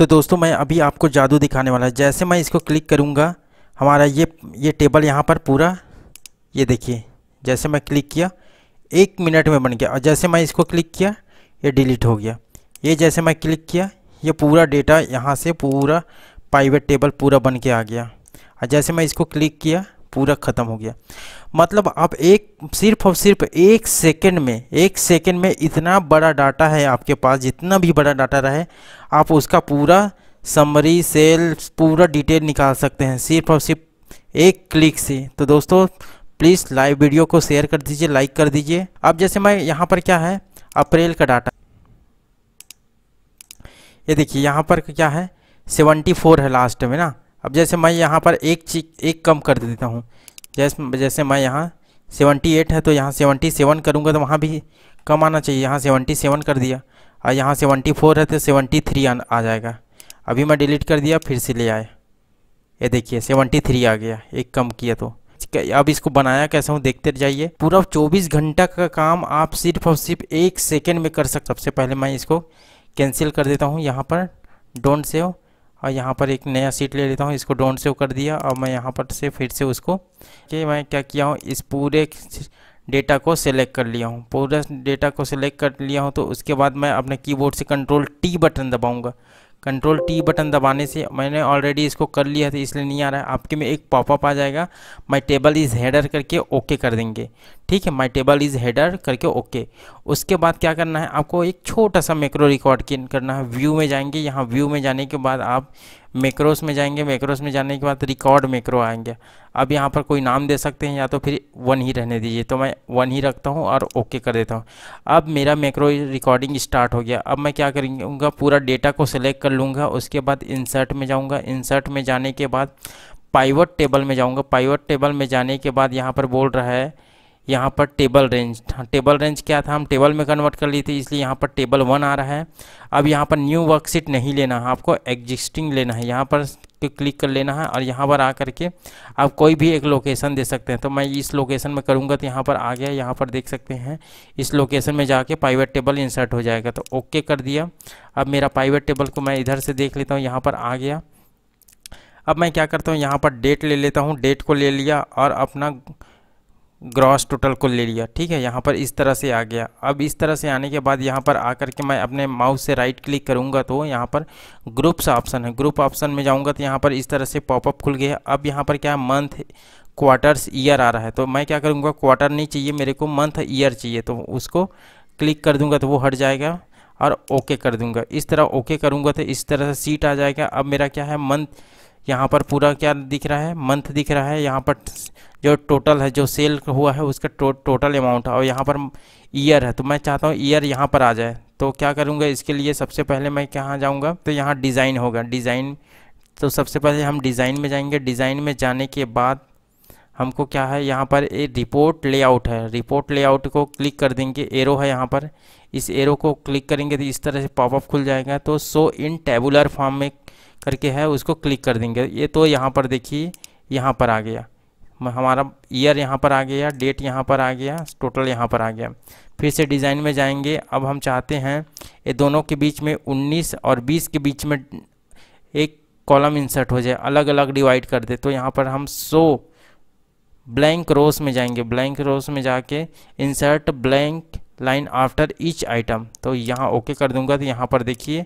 तो दोस्तों मैं अभी आपको जादू दिखाने वाला है जैसे मैं इसको क्लिक करूँगा हमारा ये ये टेबल यहाँ पर पूरा ये देखिए जैसे मैं क्लिक किया एक मिनट में बन गया और जैसे मैं इसको क्लिक किया ये डिलीट हो गया ये जैसे मैं क्लिक किया ये पूरा डेटा यहाँ से पूरा प्राइवेट टेबल पूरा बन के आ गया और जैसे मैं इसको क्लिक किया पूरा ख़त्म हो गया मतलब आप एक सिर्फ और सिर्फ एक सेकंड में एक सेकंड में इतना बड़ा डाटा है आपके पास जितना भी बड़ा डाटा रहे आप उसका पूरा समरी सेल पूरा डिटेल निकाल सकते हैं सिर्फ और सिर्फ एक क्लिक से तो दोस्तों प्लीज़ लाइव वीडियो को शेयर कर दीजिए लाइक कर दीजिए अब जैसे मैं यहाँ पर क्या है अप्रैल का डाटा ये देखिए यहाँ पर क्या है सेवेंटी फोर है लास्ट में ना अब जैसे मैं यहाँ पर एक चीज एक कम कर देता हूँ जैसे जैसे मैं यहाँ सेवेंटी एट है तो यहाँ सेवेंटी सेवन करूँगा तो वहाँ भी कम आना चाहिए यहाँ सेवेंटी सेवन कर दिया और यहाँ सेवेंटी फोर है तो सेवेंटी थ्री आ जाएगा अभी मैं डिलीट कर दिया फिर से ले आए ये देखिए सेवेंटी थ्री आ गया एक कम किया तो अब इसको बनाया कैसे हूँ देखते जाइए पूरा चौबीस घंटा का काम आप सिर्फ और सिर्फ एक सेकेंड में कर सकते सबसे पहले मैं इसको कैंसिल कर देता हूँ यहाँ पर डोंट सेव और यहाँ पर एक नया सीट ले लेता हूँ इसको डोंट सेव कर दिया और मैं यहाँ पर से फिर से उसको कि मैं क्या किया हूँ इस पूरे डेटा को सेलेक्ट कर लिया हूँ पूरा डेटा को सिलेक्ट कर लिया हूँ तो उसके बाद मैं अपने कीबोर्ड से कंट्रोल टी बटन दबाऊँगा कंट्रोल टी बटन दबाने से मैंने ऑलरेडी इसको कर लिया था इसलिए नहीं आ रहा है आपके में एक पॉपअप आ जाएगा माई टेबल इज़ हेडर करके ओके कर देंगे ठीक है माई टेबल इज़ हेडर करके ओके उसके बाद क्या करना है आपको एक छोटा सा मैक्रो रिकॉर्ड किन करना है व्यू में जाएंगे यहाँ व्यू में जाने के बाद आप मेक्रोस में जाएंगे मेक्रोस में जाने के बाद रिकॉर्ड मेक्रो आएंगे अब यहाँ पर कोई नाम दे सकते हैं या तो फिर वन ही रहने दीजिए तो मैं वन ही रखता हूँ और ओके कर देता हूँ अब मेरा मेक्रो रिकॉर्डिंग स्टार्ट हो गया अब मैं क्या करूँगा पूरा डेटा को सिलेक्ट कर लूँगा उसके बाद इंसर्ट में जाऊँगा इंसर्ट में जाने के बाद पाइवट टेबल में जाऊँगा पाइवट टेबल में जाने के बाद यहाँ पर बोल रहा है यहाँ पर टेबल रेंज टेबल रेंज क्या था हम टेबल में कन्वर्ट कर लिए थे इसलिए यहाँ पर टेबल वन आ रहा है अब यहाँ पर न्यू वर्कशीट नहीं लेना है आपको एग्जिस्टिंग लेना है यहाँ पर क्लिक कर लेना है और यहाँ पर आ करके आप कोई भी एक लोकेशन दे सकते हैं तो मैं इस लोकेशन में करूँगा तो यहाँ पर आ गया यहाँ पर देख सकते हैं इस लोकेशन में जाके प्राइवेट टेबल इंसर्ट हो जाएगा तो ओके कर दिया अब मेरा प्राइवेट टेबल को मैं इधर से देख लेता हूँ यहाँ पर आ गया अब मैं क्या करता हूँ यहाँ पर डेट ले लेता हूँ डेट को ले लिया और अपना ग्रॉस टोटल को ले लिया ठीक है यहाँ पर इस तरह से आ गया अब इस तरह से आने के बाद यहाँ पर आकर के मैं अपने माउस से राइट क्लिक करूँगा तो यहाँ पर ग्रुप्स ऑप्शन है ग्रुप ऑप्शन में जाऊँगा तो यहाँ पर इस तरह से पॉपअप खुल गया अब यहाँ पर क्या मंथ क्वार्टर्स ईयर आ रहा है तो मैं क्या करूँगा क्वार्टर नहीं चाहिए मेरे को मंथ ईयर चाहिए तो उसको क्लिक कर दूँगा तो वो हट जाएगा और ओके कर दूँगा इस तरह ओके करूँगा तो इस तरह से सीट आ जाएगा अब मेरा क्या है मंथ यहाँ पर पूरा क्या दिख रहा है मंथ दिख रहा है यहाँ पर जो टोटल है जो सेल हुआ है उसका टो, टोटल अमाउंट और यहाँ पर ईयर है तो मैं चाहता हूँ ईयर यहाँ पर आ जाए तो क्या करूँगा इसके लिए सबसे पहले मैं कहाँ जाऊँगा तो यहाँ डिज़ाइन होगा डिज़ाइन तो सबसे पहले हम डिज़ाइन में जाएंगे डिज़ाइन में जाने के बाद हमको क्या है यहाँ पर ये रिपोर्ट लेआउट है रिपोर्ट लेआउट को क्लिक कर देंगे एरो है यहाँ पर इस एरो को क्लिक करेंगे तो इस तरह से पॉपअप खुल जाएगा तो सो इन टेबुलर फॉर्म में करके है उसको क्लिक कर देंगे ये तो यहाँ पर देखिए यहाँ पर आ गया हमारा ईयर यहाँ पर आ गया डेट यहाँ पर आ गया टोटल यहाँ पर आ गया फिर से डिज़ाइन में जाएंगे अब हम चाहते हैं ये दोनों के बीच में 19 और 20 के बीच में एक कॉलम इंसर्ट हो जाए अलग अलग डिवाइड कर दे तो यहाँ पर हम सो ब्लैंक रोस में जाएंगे ब्लैंक रोस में जाके insert blank line after each item तो यहाँ ओके कर दूंगा तो यहाँ पर देखिए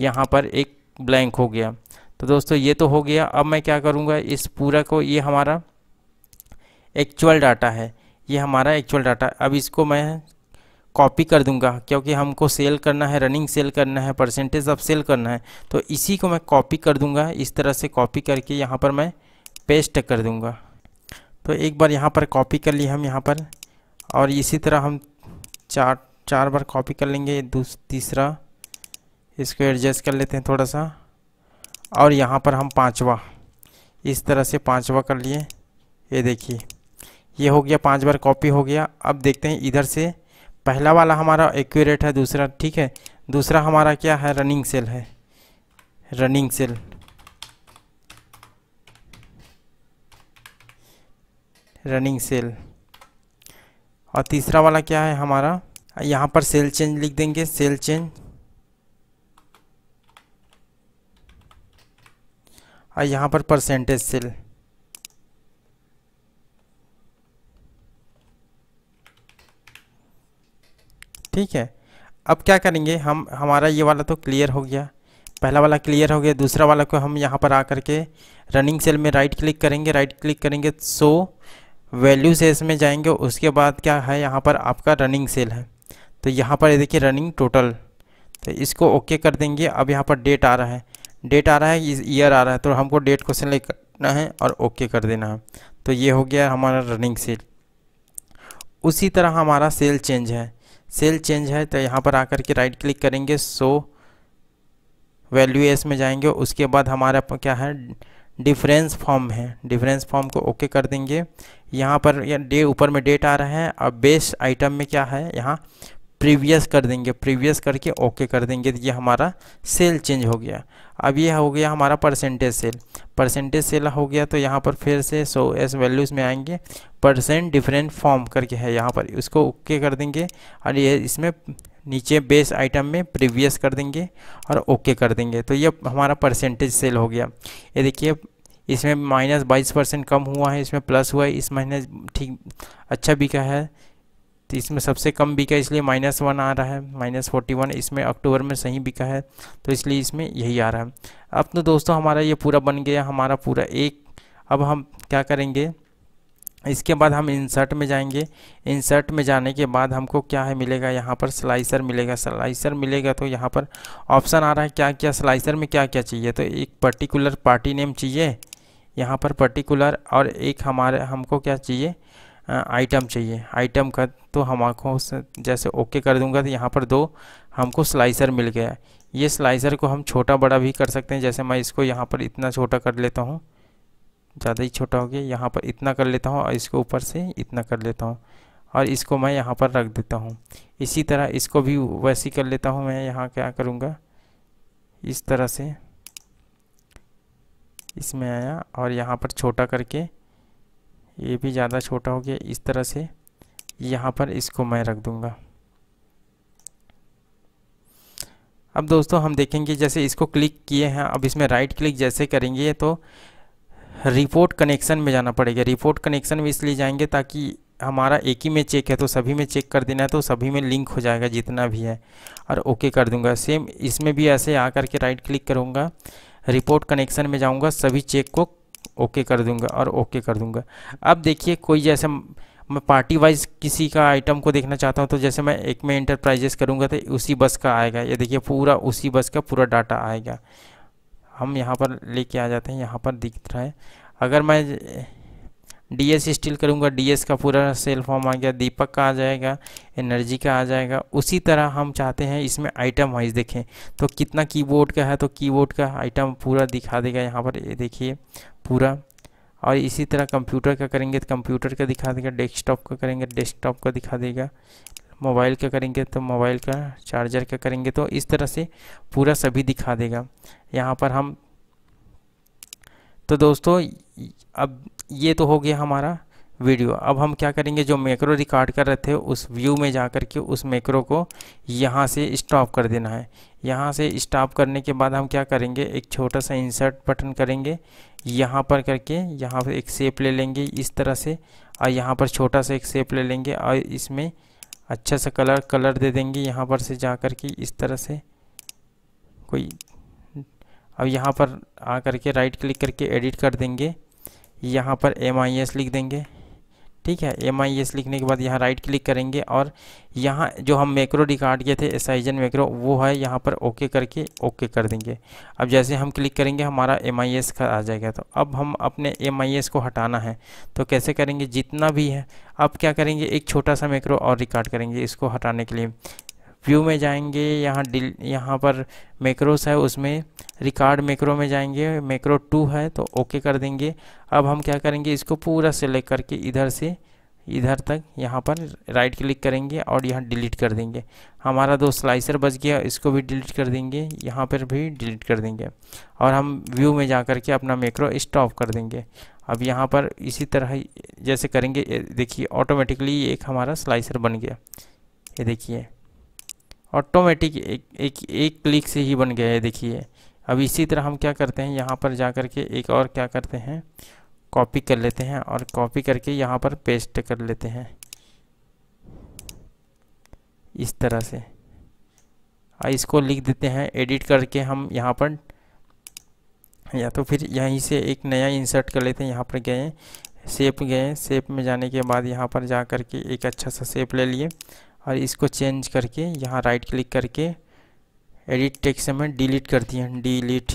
यहाँ पर एक ब्लैंक हो गया तो दोस्तों ये तो हो गया अब मैं क्या करूँगा इस पूरा को ये हमारा एक्चुअल डाटा है ये हमारा एक्चुअल डाटा अब इसको मैं कॉपी कर दूंगा क्योंकि हमको सेल करना है रनिंग सेल करना है परसेंटेज ऑफ सेल करना है तो इसी को मैं कॉपी कर दूंगा इस तरह से कॉपी करके यहाँ पर मैं पेस्ट कर दूंगा तो एक बार यहाँ पर कॉपी कर लिए हम यहाँ पर और इसी तरह हम चार चार बार कॉपी कर लेंगे दूसरा तीसरा इसको एडजस्ट कर लेते हैं थोड़ा सा और यहाँ पर हम पाँचवा इस तरह से पाँचवा कर लिए ये देखिए ये हो गया पाँच बार कॉपी हो गया अब देखते हैं इधर से पहला वाला हमारा एक्यूरेट है दूसरा ठीक है दूसरा हमारा क्या है रनिंग सेल है रनिंग सेल रनिंग सेल और तीसरा वाला क्या है हमारा यहाँ पर सेल चेंज लिख देंगे सेल चेंज और हाँ, यहाँ पर परसेंटेज सेल ठीक है अब क्या करेंगे हम हमारा ये वाला तो क्लियर हो गया पहला वाला क्लियर हो गया दूसरा वाला को हम यहाँ पर आ करके रनिंग सेल में राइट क्लिक करेंगे राइट क्लिक करेंगे सो वैल्यू सेल्स में जाएंगे उसके बाद क्या है यहाँ पर आपका रनिंग सेल है तो यहाँ पर देखिए रनिंग टोटल तो इसको ओके कर देंगे अब यहाँ पर डेट आ रहा है डेट आ रहा है ईयर आ रहा है तो हमको डेट को सेलेक्ट करना है और ओके कर देना है तो ये हो गया हमारा रनिंग सेल उसी तरह हमारा सेल चेंज है सेल चेंज है तो यहाँ पर आकर के राइट क्लिक करेंगे सो वैल्यू एस में जाएंगे उसके बाद हमारा क्या है डिफरेंस फॉर्म है डिफरेंस फॉर्म को ओके कर देंगे यहाँ पर डे ऊपर में डेट आ रहा है अब बेस आइटम में क्या है यहाँ प्रीवियस कर देंगे प्रीवियस करके ओके कर देंगे तो ये हमारा सेल चेंज हो गया अब ये हो गया हमारा परसेंटेज सेल परसेंटेज सेल हो गया तो यहाँ पर फिर से सो एस वैल्यूज़ में आएंगे परसेंट डिफरेंट फॉर्म करके है यहाँ पर उसको ओके कर देंगे और ये इसमें नीचे बेस आइटम में प्रीवियस कर देंगे और ओके कर देंगे तो ये हमारा परसेंटेज सेल हो गया ये देखिए इसमें माइनस बाईस परसेंट कम हुआ है इसमें प्लस हुआ है इस महीने ठीक अच्छा बिका है तो इसमें सबसे कम बिका इसलिए माइनस वन आ रहा है माइनस फोर्टी वन इसमें अक्टूबर में सही बिका है तो इसलिए इसमें यही आ रहा है अब तो दोस्तों हमारा ये पूरा बन गया हमारा पूरा एक अब हम क्या करेंगे इसके बाद हम इंसर्ट में जाएंगे इंसर्ट में जाने के बाद हमको क्या है मिलेगा यहाँ पर स्लाइसर मिलेगा स्लाइसर मिलेगा तो यहाँ पर ऑप्शन आ रहा है क्या क्या स्लाइसर में क्या क्या चाहिए तो एक पर्टिकुलर पार्टी नेम चाहिए यहाँ पर पर्टिकुलर और एक हमारे हमको क्या चाहिए आइटम चाहिए आइटम का तो हम आँखों जैसे ओके कर दूंगा तो यहाँ पर दो हमको स्लाइसर मिल गया ये स्लाइसर को हम छोटा बड़ा भी कर सकते हैं जैसे मैं इसको यहाँ पर इतना छोटा कर लेता हूँ ज़्यादा ही छोटा हो गया यहाँ पर इतना कर लेता हूँ और इसको ऊपर से इतना कर लेता हूँ और इसको मैं यहाँ पर रख देता हूँ इसी तरह इसको भी वैसे कर लेता हूँ मैं यहाँ क्या करूँगा इस तरह से इसमें आया और यहाँ पर छोटा करके ये भी ज़्यादा छोटा हो गया इस तरह से यहाँ पर इसको मैं रख दूँगा अब दोस्तों हम देखेंगे जैसे इसको क्लिक किए हैं अब इसमें राइट क्लिक जैसे करेंगे तो रिपोर्ट कनेक्शन में जाना पड़ेगा रिपोर्ट कनेक्शन में इसलिए जाएंगे ताकि हमारा एक ही में चेक है तो सभी में चेक कर देना है तो सभी में लिंक हो जाएगा जितना भी है और ओके कर दूंगा सेम इसमें भी ऐसे आ के राइट क्लिक करूँगा रिपोर्ट कनेक्शन में जाऊँगा सभी चेक को ओके कर दूंगा और ओके कर दूंगा अब देखिए कोई जैसे मैं पार्टी वाइज किसी का आइटम को देखना चाहता हूँ तो जैसे मैं एक में इंटरप्राइजेस करूँगा तो उसी बस का आएगा ये देखिए पूरा उसी बस का पूरा डाटा आएगा हम यहाँ पर लेके आ जाते हैं यहाँ पर दिख रहा है अगर मैं डीएस स्टील करूँगा डीएस का पूरा सेल फॉर्म आ गया दीपक का आ जाएगा एनर्जी का आ जाएगा उसी तरह हम चाहते हैं इसमें आइटम वाइज देखें तो कितना कीबोर्ड का है तो कीबोर्ड का आइटम पूरा दिखा देगा यहाँ पर देखिए पूरा और इसी तरह कंप्यूटर का करेंगे तो कंप्यूटर का दिखा देगा डेस्कटॉप का करेंगे डेस्कटॉप का दिखा देगा मोबाइल का करेंगे तो मोबाइल का चार्जर का करेंगे तो इस तरह से पूरा सभी दिखा देगा यहाँ पर हम तो दोस्तों अब ये तो हो गया हमारा वीडियो अब हम क्या करेंगे जो मैक्रो रिकॉर्ड कर रहे थे उस व्यू में जा कर के उस मैक्रो को यहाँ से स्टॉप कर देना है यहाँ से स्टॉप करने के बाद हम क्या करेंगे एक छोटा सा इंसर्ट बटन करेंगे यहाँ पर करके यहाँ पर एक सेप ले लेंगे इस तरह से और यहाँ पर छोटा सा एक सेप ले लेंगे और इसमें अच्छा सा कलर कलर दे देंगे यहाँ पर से जा कर के इस तरह से कोई अब यहाँ पर आ करके राइट क्लिक करके एडिट कर देंगे यहाँ पर एम आई एस लिख देंगे ठीक है एम आई एस लिखने के बाद यहाँ राइट क्लिक करेंगे और यहाँ जो हम मैक्रो रिकार्ड किए थे एसाइजन मैक्रो वो है यहाँ पर ओके करके ओके कर देंगे अब जैसे हम क्लिक करेंगे हमारा एम आई एस का आ जाएगा तो अब हम अपने एम आई एस को हटाना है तो कैसे करेंगे जितना भी है अब क्या करेंगे एक छोटा सा मैक्रो और रिकार्ड करेंगे इसको हटाने के लिए व्यू में जाएंगे यहाँ डिल यहाँ पर मेक्रोस है उसमें रिकॉर्ड मेक्रो में जाएंगे मेक्रो टू है तो ओके कर देंगे अब हम क्या करेंगे इसको पूरा सेलेक्ट करके इधर से इधर तक यहाँ पर राइट क्लिक करेंगे और यहाँ डिलीट कर देंगे हमारा दो स्लाइसर बच गया इसको भी डिलीट कर देंगे यहाँ पर भी डिलीट कर देंगे और हम व्यू में जा कर के अपना मेक्रो स्टॉप कर देंगे अब यहाँ पर इसी तरह जैसे करेंगे देखिए ऑटोमेटिकली एक हमारा स्लाइसर बन गया ये देखिए ऑटोमेटिक एक एक एक क्लिक से ही बन गया है देखिए अब इसी तरह हम क्या करते हैं यहाँ पर जा कर के एक और क्या करते हैं कॉपी कर लेते हैं और कॉपी करके यहाँ पर पेस्ट कर लेते हैं इस तरह से इसको लिख देते हैं एडिट करके हम यहाँ पर या तो फिर यहीं से एक नया इंसर्ट कर लेते हैं यहाँ पर गए सेप गए सेप में जाने के बाद यहाँ पर जा कर के एक अच्छा सा सेप ले लिए और इसको चेंज करके यहाँ राइट क्लिक करके एडिट टेक्स में डिलीट कर दिए डिलीट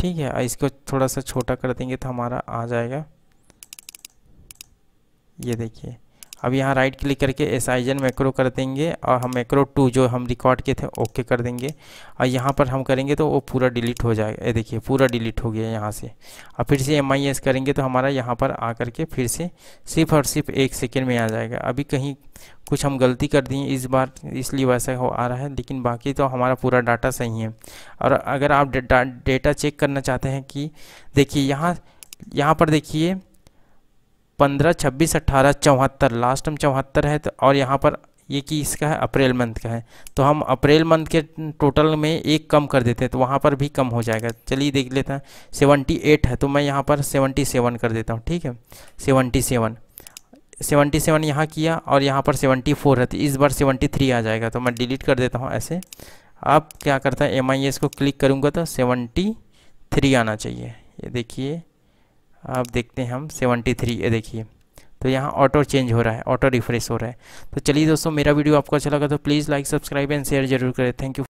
ठीक है और इसको थोड़ा सा छोटा कर देंगे तो हमारा आ जाएगा ये देखिए अब यहाँ राइट क्लिक करके एस जन मैक्रो कर देंगे और हम मैक्रो टू जो हम रिकॉर्ड किए थे ओके कर देंगे और यहाँ पर हम करेंगे तो वो पूरा डिलीट हो जाएगा ये देखिए पूरा डिलीट हो गया यहाँ से और फिर से एम करेंगे तो हमारा यहाँ पर आ करके फिर से सिर्फ और सिर्फ एक सेकेंड में आ जाएगा अभी कहीं कुछ हम गलती कर दिए इस बार इसलिए वैसा हो आ रहा है लेकिन बाकी तो हमारा पूरा डाटा सही है और अगर आप डेटा चेक करना चाहते हैं कि देखिए यहाँ यहाँ पर देखिए पंद्रह छब्बीस अट्ठारह चौहत्तर लास्ट में चौहत्तर है तो और यहाँ पर ये कि इसका है अप्रैल मंथ का है तो हम अप्रैल मंथ के टोटल में एक कम कर देते हैं तो वहाँ पर भी कम हो जाएगा चलिए देख लेते हैं सेवेंटी एट है तो मैं यहाँ पर सेवेंटी सेवन कर देता हूँ ठीक है सेवेंटी सेवन सेवेंटी सेवन यहाँ किया और यहाँ पर सेवेंटी फोर है तो इस बार सेवेंटी थ्री आ जाएगा तो मैं डिलीट कर देता हूँ ऐसे अब क्या करता है एम आई एस को क्लिक करूँगा तो सेवेंटी थ्री आना चाहिए ये देखिए अब देखते हैं हम सेवेंटी थ्री ये देखिए तो यहाँ ऑटो चेंज हो रहा है ऑटो रिफ्रेश हो रहा है तो चलिए दोस्तों मेरा वीडियो आपको अच्छा लगा तो please like subscribe and share जरूर करें थैंक यू